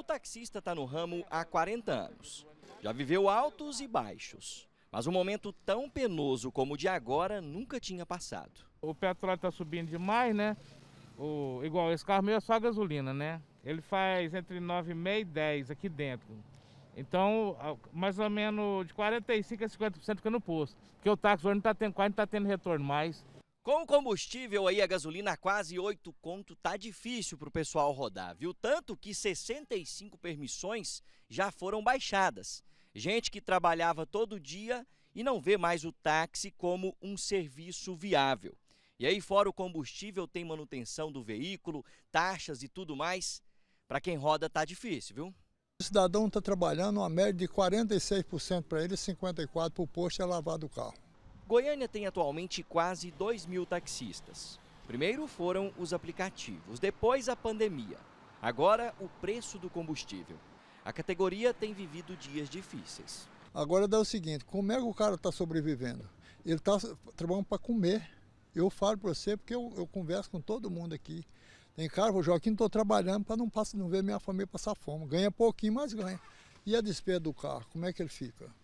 O taxista está no ramo há 40 anos. Já viveu altos e baixos. Mas um momento tão penoso como o de agora nunca tinha passado. O petróleo está subindo demais, né? O, igual esse carro meu é só gasolina, né? Ele faz entre 9,5 e 10 aqui dentro. Então, mais ou menos de 45% a 50% fica no posto. Porque o táxi hoje não está tendo, quase não está tendo retorno mais. Com o combustível aí, a gasolina quase 8 conto, tá difícil para o pessoal rodar, viu? Tanto que 65 permissões já foram baixadas. Gente que trabalhava todo dia e não vê mais o táxi como um serviço viável. E aí, fora o combustível, tem manutenção do veículo, taxas e tudo mais. Para quem roda tá difícil, viu? O cidadão está trabalhando uma média de 46% para ele e 54% para o posto é lavado o carro. Goiânia tem atualmente quase 2 mil taxistas. Primeiro foram os aplicativos, depois a pandemia. Agora o preço do combustível. A categoria tem vivido dias difíceis. Agora dá o seguinte, como é que o cara está sobrevivendo? Ele está trabalhando para comer. Eu falo para você porque eu, eu, converso com todo mundo aqui. Tem cara, o Joaquim, estou trabalhando para não, passar, não ver minha família passar fome. Ganha pouquinho, mas ganha. E a despesa do carro, como é que ele fica?